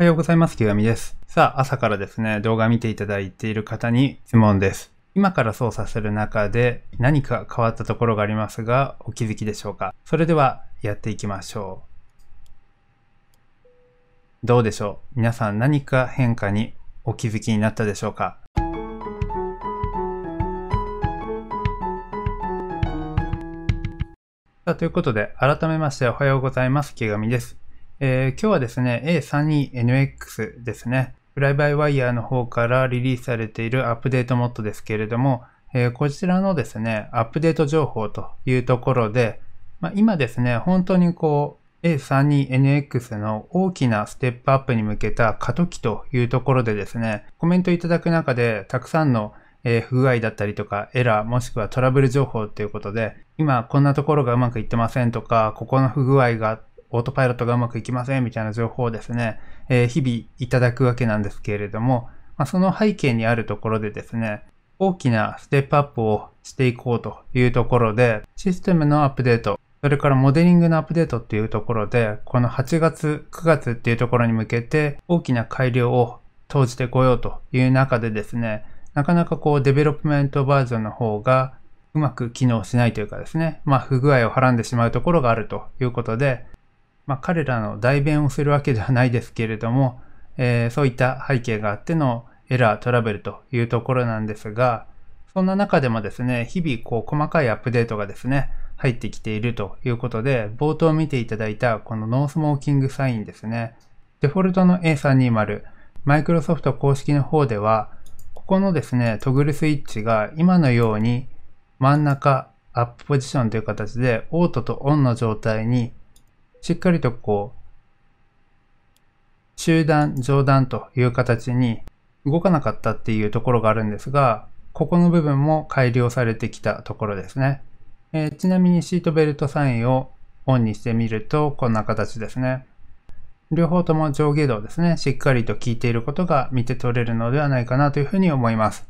おはようございます。き上です。さあ、朝からですね、動画見ていただいている方に質問です。今から操作する中で何か変わったところがありますが、お気づきでしょうかそれでは、やっていきましょう。どうでしょう皆さん何か変化にお気づきになったでしょうかさあ、ということで、改めましておはようございます。き上です。えー、今日はですね、A32NX ですね。フライバイワイヤーの方からリリースされているアップデートモッドですけれども、えー、こちらのですね、アップデート情報というところで、まあ、今ですね、本当にこう、A32NX の大きなステップアップに向けた過渡期というところでですね、コメントいただく中でたくさんのえ不具合だったりとか、エラー、もしくはトラブル情報っていうことで、今こんなところがうまくいってませんとか、ここの不具合がオートパイロットがうまくいきませんみたいな情報をですね、えー、日々いただくわけなんですけれども、まあ、その背景にあるところでですね、大きなステップアップをしていこうというところで、システムのアップデート、それからモデリングのアップデートっていうところで、この8月、9月っていうところに向けて大きな改良を投じてこようという中でですね、なかなかこうデベロップメントバージョンの方がうまく機能しないというかですね、まあ不具合をはらんでしまうところがあるということで、まあ、彼らの代弁をするわけではないですけれども、えー、そういった背景があってのエラー、トラブルというところなんですが、そんな中でもですね、日々こう細かいアップデートがですね、入ってきているということで、冒頭見ていただいたこのノースモーキングサインですね。デフォルトの A320、マイクロソフト公式の方では、ここのですね、トグルスイッチが今のように真ん中、アップポジションという形で、オートとオンの状態にしっかりとこう、中段、上段という形に動かなかったっていうところがあるんですが、ここの部分も改良されてきたところですね。えー、ちなみにシートベルトサインをオンにしてみるとこんな形ですね。両方とも上下動ですね、しっかりと効いていることが見て取れるのではないかなというふうに思います。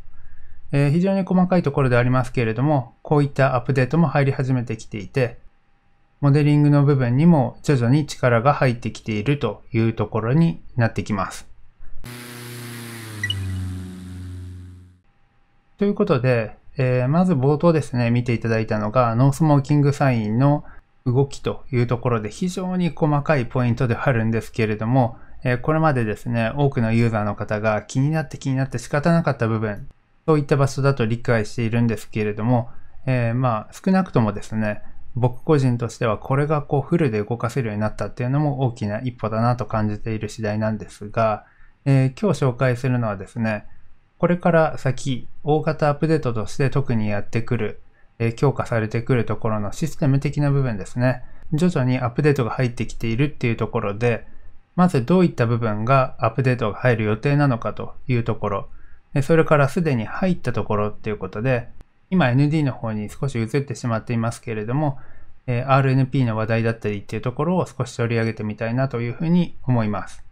えー、非常に細かいところでありますけれども、こういったアップデートも入り始めてきていて、モデリングの部分にも徐々に力が入ってきているというところになってきます。ということで、えー、まず冒頭ですね、見ていただいたのが、ノースモーキングサインの動きというところで非常に細かいポイントではあるんですけれども、えー、これまでですね、多くのユーザーの方が気になって気になって仕方なかった部分、そういった場所だと理解しているんですけれども、えー、まあ、少なくともですね、僕個人としてはこれがこうフルで動かせるようになったっていうのも大きな一歩だなと感じている次第なんですが、えー、今日紹介するのはですね、これから先、大型アップデートとして特にやってくる、えー、強化されてくるところのシステム的な部分ですね。徐々にアップデートが入ってきているっていうところで、まずどういった部分がアップデートが入る予定なのかというところ、それからすでに入ったところっていうことで、今 ND の方に少し移ってしまっていますけれども、え RNP の話題だったりっていうところを少し取り上げてみたいなというふうに思います。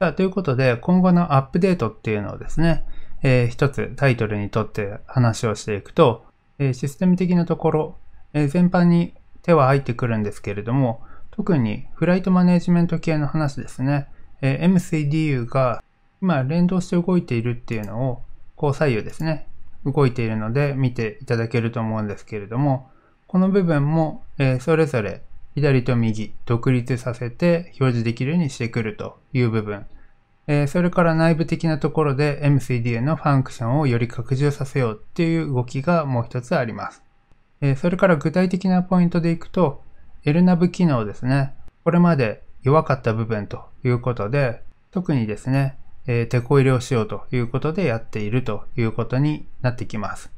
さあ、ということで、今後のアップデートっていうのをですね、えー、一つタイトルにとって話をしていくと、えシステム的なところ、え全般に手は入ってくるんですけれども、特にフライトマネジメント系の話ですね、え MCDU が今連動して動いているっていうのを、こう左右ですね、動いているので見ていただけると思うんですけれども、この部分も、えそれぞれ左と右独立させて表示できるようにしてくるという部分。えそれから内部的なところで MCDA のファンクションをより拡充させようっていう動きがもう一つあります。えそれから具体的なポイントでいくと、LNAV 機能ですね。これまで弱かった部分ということで、特にですね、えー、手こ入れをしようということでやっているということになってきます。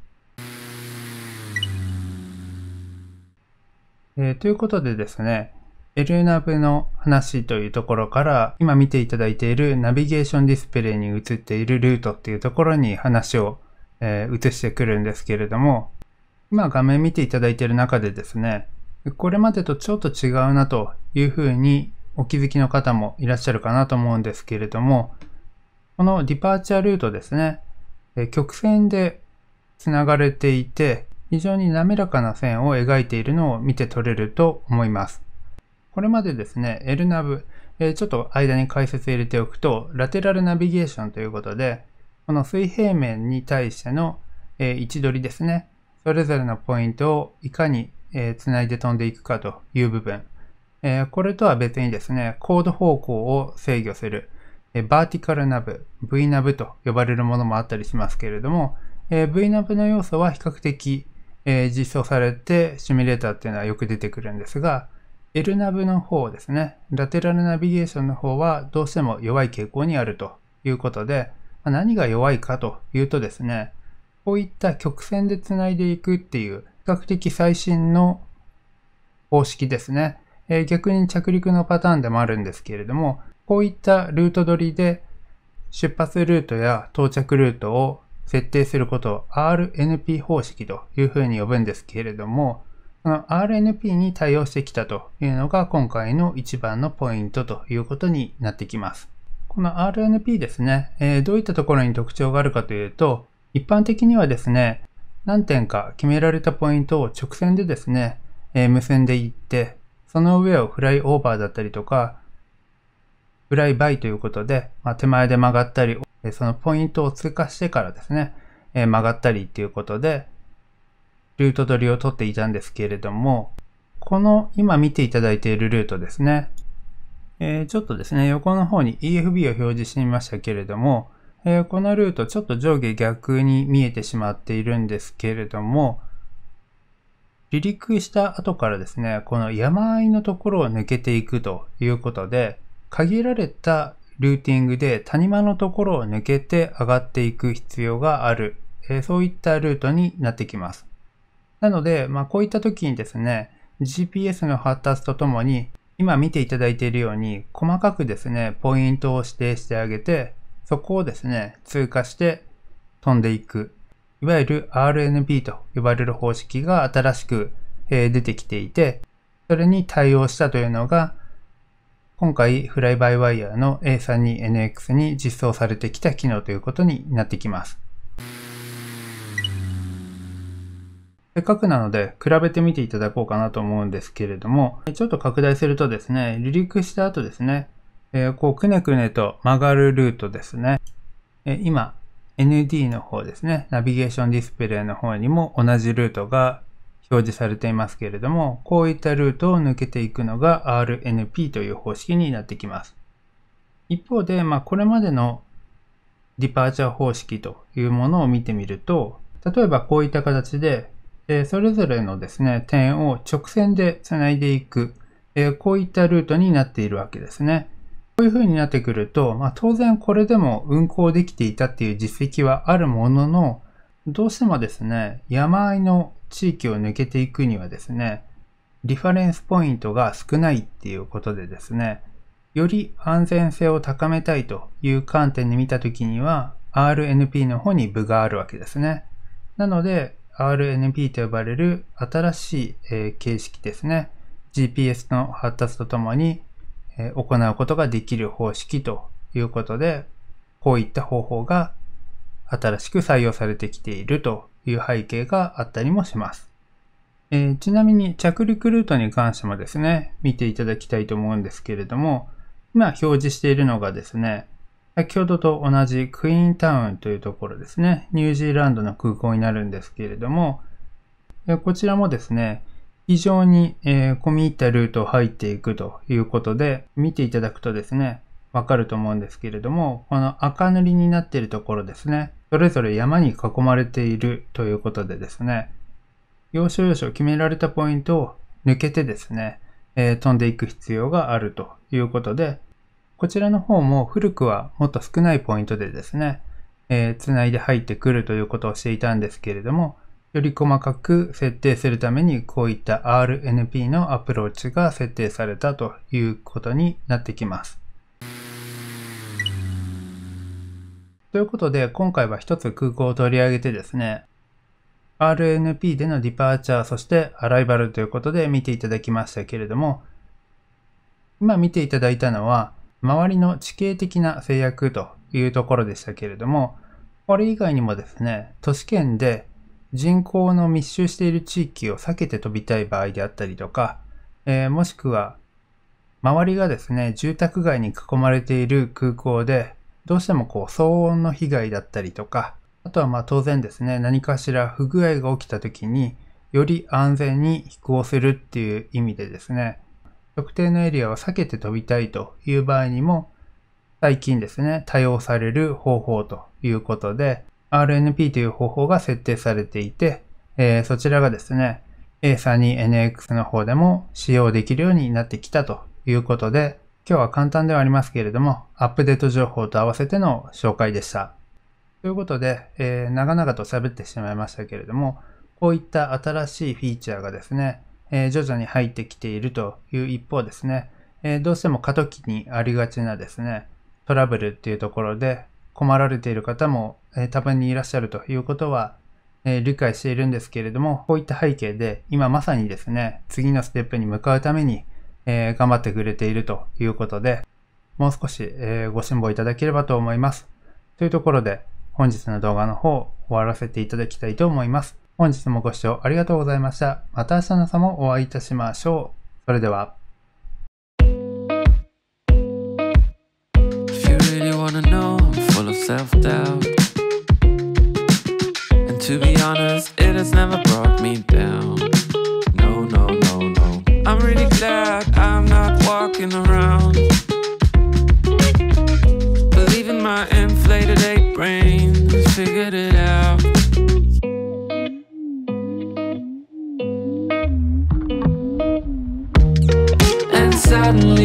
えー、ということでですね、エルナブの話というところから、今見ていただいているナビゲーションディスプレイに映っているルートっていうところに話を、えー、移してくるんですけれども、今画面見ていただいている中でですね、これまでとちょっと違うなというふうにお気づきの方もいらっしゃるかなと思うんですけれども、このディパーチャールートですね、曲線で繋がれていて、非常に滑らかな線を描いているのを見て取れると思います。これまでですね、L ナブ、えちょっと間に解説入れておくと、ラテラルナビゲーションということで、この水平面に対しての、え位置取りですね、それぞれのポイントをいかに、え繋いで飛んでいくかという部分、えこれとは別にですね、コード方向を制御する、えバーティカルナブ、v ナブと呼ばれるものもあったりしますけれども、え v ナブの要素は比較的、え実装されてシミュレーターっていうのはよく出てくるんですが、l ナブの方ですね、ラテラルナビゲーションの方はどうしても弱い傾向にあるということで、ま何が弱いかというとですね、こういった曲線でつないでいくっていう、比較的最新の方式ですね。え逆に着陸のパターンでもあるんですけれども、こういったルート取りで出発ルートや到着ルートを設定することを RNP 方式というふうに呼ぶんですけれども、この RNP に対応してきたというのが今回の一番のポイントということになってきます。この RNP ですね、えー、どういったところに特徴があるかというと、一般的にはですね、何点か決められたポイントを直線でですね、えー、結んでいって、その上をフライオーバーだったりとか、フライバイということで、まあ、手前で曲がったり、そのポイントを通過してからですね、えー、曲がったりっていうことで、ルート取りを取っていたんですけれども、この今見ていただいているルートですね、えー、ちょっとですね、横の方に EFB を表示してみましたけれども、えー、このルートちょっと上下逆に見えてしまっているんですけれども、離陸した後からですね、この山あいのところを抜けていくということで、限られたルーティングで谷間のところを抜けて上がっていく必要がある、えー、そういったルートになってきます。なので、まあ、こういった時にですね、GPS の発達とともに、今見ていただいているように、細かくですね、ポイントを指定してあげて、そこをですね、通過して飛んでいく。いわゆる RNB と呼ばれる方式が新しく、えー、出てきていて、それに対応したというのが今回、フライバイワイヤーの A32NX に実装されてきた機能ということになってきます。せっかくなので比べてみていただこうかなと思うんですけれども、ちょっと拡大するとですね、離陸した後ですね、えー、こうくねくねと曲がるルートですね。え今、ND の方ですね、ナビゲーションディスプレイの方にも同じルートが表示されていますけれども、こういったルートを抜けていくのが RNP という方式になってきます。一方で、まあ、これまでのディパーチャー方式というものを見てみると、例えばこういった形で、えそれぞれのですね、点を直線で繋いでいく、えこういったルートになっているわけですね。こういう風になってくると、まあ、当然これでも運行できていたっていう実績はあるものの、どうしてもですね、山あいの地域を抜けていくにはですね、リファレンスポイントが少ないっていうことでですね、より安全性を高めたいという観点で見たときには、RNP の方に部があるわけですね。なので、RNP と呼ばれる新しい形式ですね。GPS の発達とともに行うことができる方式ということで、こういった方法が新しく採用されてきているという背景があったりもします。えー、ちなみに着陸ルートに関してもですね、見ていただきたいと思うんですけれども、今表示しているのがですね、先ほどと同じクイーンタウンというところですね、ニュージーランドの空港になるんですけれども、こちらもですね、非常に、えー、込み入ったルートを入っていくということで、見ていただくとですね、わかると思うんですけれども、この赤塗りになっているところですね、それぞれ山に囲まれているということでですね、要所要所決められたポイントを抜けてですね、えー、飛んでいく必要があるということで、こちらの方も古くはもっと少ないポイントでですね、えー、繋いで入ってくるということをしていたんですけれども、より細かく設定するためにこういった RNP のアプローチが設定されたということになってきます。ということで、今回は一つ空港を取り上げてですね、RNP でのディパーチャー、そしてアライバルということで見ていただきましたけれども、今見ていただいたのは、周りの地形的な制約というところでしたけれども、これ以外にもですね、都市圏で人口の密集している地域を避けて飛びたい場合であったりとか、えー、もしくは、周りがですね、住宅街に囲まれている空港でどうしてもこう騒音の被害だったりとか、あとはまあ当然ですね、何かしら不具合が起きた時に、より安全に飛行するっていう意味でですね、特定のエリアを避けて飛びたいという場合にも、最近ですね、多用される方法ということで、RNP という方法が設定されていて、えー、そちらがですね、A32NX の方でも使用できるようになってきたということで、今日は簡単ではありますけれども、アップデート情報と合わせての紹介でした。ということで、えー、長々と喋ってしまいましたけれども、こういった新しいフィーチャーがですね、えー、徐々に入ってきているという一方ですね、えー、どうしても過渡期にありがちなですね、トラブルっていうところで困られている方も、え多分にいらっしゃるということは、え理解しているんですけれども、こういった背景で今まさにですね、次のステップに向かうためにえー、頑張ってくれているということで、もう少し、えー、ご辛抱いただければと思います。というところで、本日の動画の方、終わらせていただきたいと思います。本日もご視聴ありがとうございました。また明日の朝もお会いいたしましょう。それでは。to be honest, it has never brought me down. No, no, no, no. I'm really glad. walking around. Believing my inflated ape brain figured it out. And suddenly.